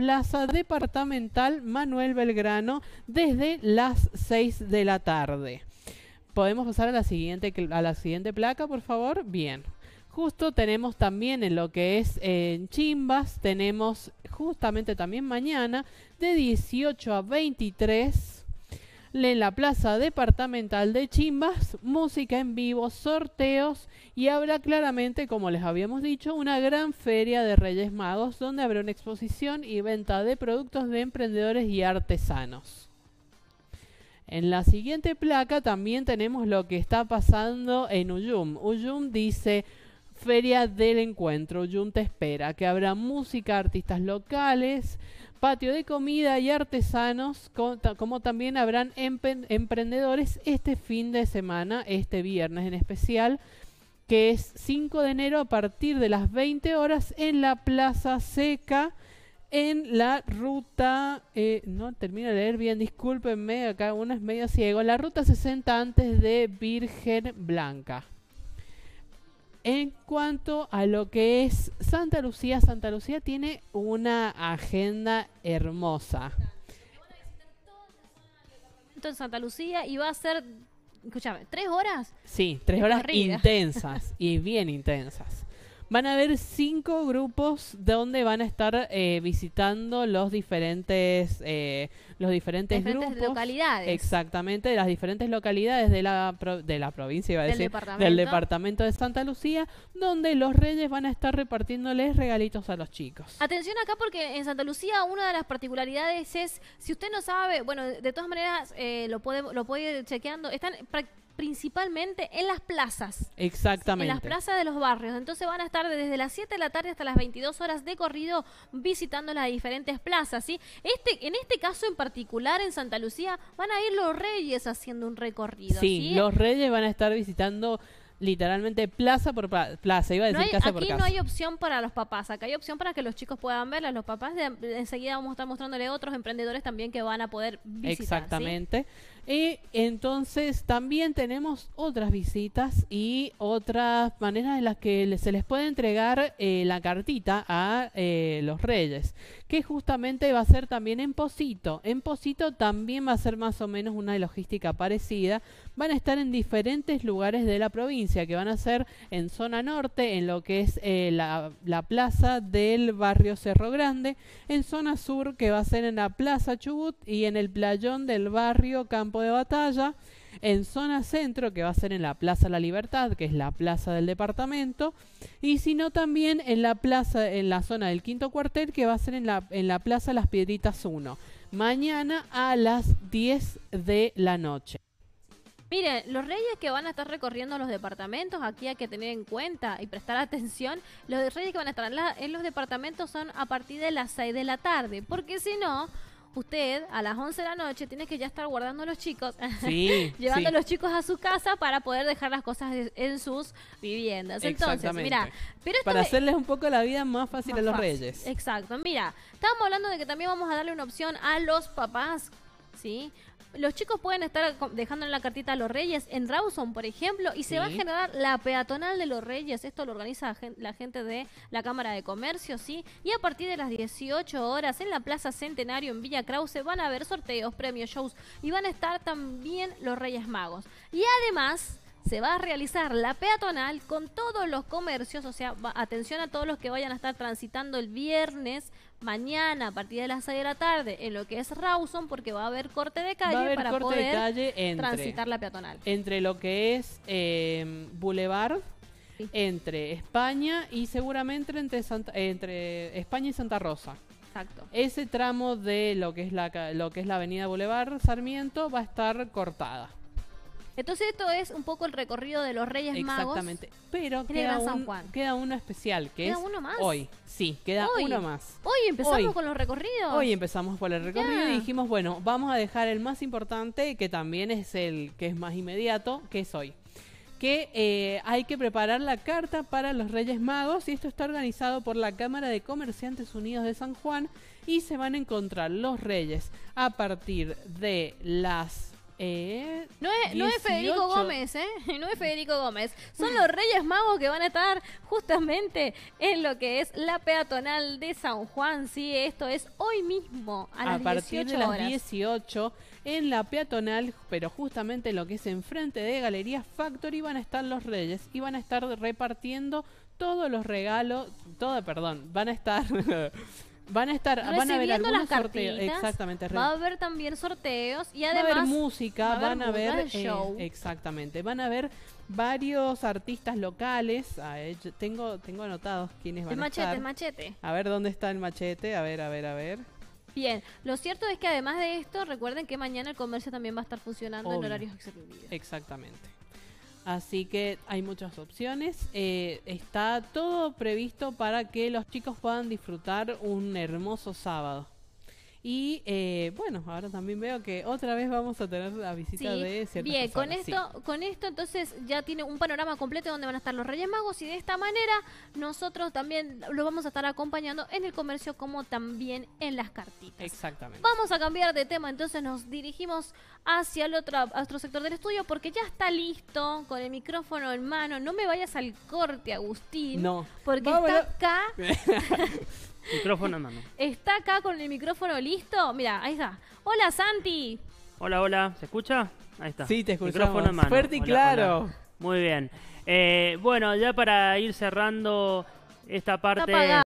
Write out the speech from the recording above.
Plaza Departamental Manuel Belgrano desde las 6 de la tarde. ¿Podemos pasar a la siguiente, a la siguiente placa, por favor? Bien. Justo tenemos también en lo que es en Chimbas, tenemos justamente también mañana de 18 a 23 en la Plaza Departamental de Chimbas, música en vivo, sorteos y habrá claramente, como les habíamos dicho, una gran feria de Reyes Magos donde habrá una exposición y venta de productos de emprendedores y artesanos. En la siguiente placa también tenemos lo que está pasando en Uyum. Uyum dice Feria del Encuentro, Uyum te espera, que habrá música, artistas locales, patio de comida y artesanos, como también habrán emprendedores este fin de semana, este viernes en especial, que es 5 de enero a partir de las 20 horas en la Plaza Seca, en la ruta, eh, no termino de leer bien, discúlpenme, acá uno es medio ciego, la ruta 60 antes de Virgen Blanca. En cuanto a lo que es Santa Lucía, Santa Lucía tiene una agenda hermosa. En Santa Lucía y va a ser, escúchame, tres horas. Sí, tres horas intensas y bien intensas. Van a haber cinco grupos donde van a estar eh, visitando los diferentes, eh, los diferentes, grupos. localidades. Exactamente, de las diferentes localidades de la, de la provincia, iba a del decir, departamento. del departamento de Santa Lucía, donde los reyes van a estar repartiéndoles regalitos a los chicos. Atención acá porque en Santa Lucía una de las particularidades es, si usted no sabe, bueno, de todas maneras eh, lo, puede, lo puede ir chequeando, están principalmente en las plazas. Exactamente. En las plazas de los barrios. Entonces van a estar desde las 7 de la tarde hasta las 22 horas de corrido visitando las diferentes plazas, ¿sí? Este, en este caso en particular, en Santa Lucía, van a ir los reyes haciendo un recorrido. Sí, ¿sí? los reyes van a estar visitando literalmente plaza por plaza. Iba a decir casa por casa. Aquí no hay opción para los papás. Acá hay opción para que los chicos puedan a Los papás enseguida vamos a estar mostrándole otros emprendedores también que van a poder visitar. Exactamente. Y entonces también tenemos otras visitas y otras maneras en las que se les puede entregar eh, la cartita a eh, los reyes, que justamente va a ser también en Posito. En Posito también va a ser más o menos una logística parecida. Van a estar en diferentes lugares de la provincia que van a ser en zona norte, en lo que es eh, la, plaza del barrio Cerro Grande, en zona sur que va a ser en la plaza Chubut y en el playón del barrio Campo de Batalla, en zona centro que va a ser en la plaza La Libertad, que es la plaza del departamento, y sino también en la plaza, en la zona del quinto cuartel que va a ser en la, en la plaza Las Piedritas 1. Mañana a las 10 de la noche. Mire, los reyes que van a estar recorriendo los departamentos, aquí hay que tener en cuenta y prestar atención, los reyes que van a estar en, los departamentos son a partir de las 6 de la tarde, porque si no, usted a las 11 de la noche tiene que ya estar guardando a los chicos, llevando a los chicos a su casa para poder dejar las cosas en sus viviendas. Entonces, mira, pero para hacerles un poco la vida más fácil a los reyes. Exacto, mira, estábamos hablando de que también vamos a darle una opción a los papás ¿sí? los chicos pueden estar dejando en la cartita a los Reyes en Rawson, por ejemplo, y se va a generar la peatonal de los Reyes. Esto lo organiza la gente de la Cámara de Comercio, ¿sí? Y a partir de las 18 horas en la Plaza Centenario en Villa Krause van a haber sorteos, premios, shows y van a estar también los Reyes Magos. Y además, se va a realizar la peatonal con todos los comercios, o sea, atención a todos los que vayan a estar transitando el viernes, mañana a partir de las 6 de la tarde, en lo que es Rawson, porque va a haber corte de calle para poder transitar la peatonal. Entre lo que es em, Boulevard, entre España y seguramente entre, entre España y Santa Rosa. Exacto. Ese tramo de lo que es la, lo que es la avenida Boulevard Sarmiento va a estar cortada. Entonces esto es un poco el recorrido de los Reyes Magos. Exactamente. Pero queda, queda uno especial, que es uno hoy. Sí, queda uno más. Hoy empezamos con los recorridos. Hoy empezamos con el recorrido y dijimos, bueno, vamos a dejar el más importante, que también es el que es más inmediato, que es hoy que eh, hay que preparar la carta para los Reyes Magos y esto está organizado por la Cámara de Comerciantes Unidos de San Juan y se van a encontrar los Reyes a partir de las eh, no, es, Federico Gómez, ¿eh? No es Federico Gómez. Son los Reyes Magos que van a estar justamente en lo que es la peatonal de San Juan. Sí, esto es hoy mismo a, las a partir de las 18 en la peatonal, pero justamente en lo que es enfrente de Galería Factory van a estar los Reyes y van a estar repartiendo todos los regalos, todo, perdón, van a estar Van a estar, van a algunos las sorteos. Exactamente, va a haber también sorteos y además. Va a haber música, a van a ver. Eh, exactamente, van a haber varios artistas locales. tengo, tengo anotados quiénes van a estar. El machete, machete. A ver dónde está el machete, a ver, a ver, a ver. Bien, lo cierto es que además de esto, recuerden que mañana el comercio también va a estar funcionando en horarios extendidos. Exactamente. Así que hay muchas opciones. Eh, está todo previsto para que los chicos puedan disfrutar un hermoso sábado. Y eh, bueno, ahora también veo que otra vez vamos a tener la visita de ciertas Bien, con esto, con esto entonces ya tiene un panorama completo donde van a estar los Reyes Magos y de esta manera nosotros también lo vamos a estar acompañando en el comercio como también en las cartitas. Exactamente. Vamos a cambiar de tema, entonces nos dirigimos hacia el otro, sector del estudio porque ya está listo con el micrófono en mano. No me vayas al corte, Agustín. No. Porque está acá. Micrófono en mano. ¿Está acá con el micrófono listo? Mira, ahí está. Hola, Santi. Hola, hola. ¿Se escucha? Ahí está. Sí, te escuchamos. Micrófono en mano. Fuerte y claro. Muy bien. Eh, bueno, ya para ir cerrando esta parte...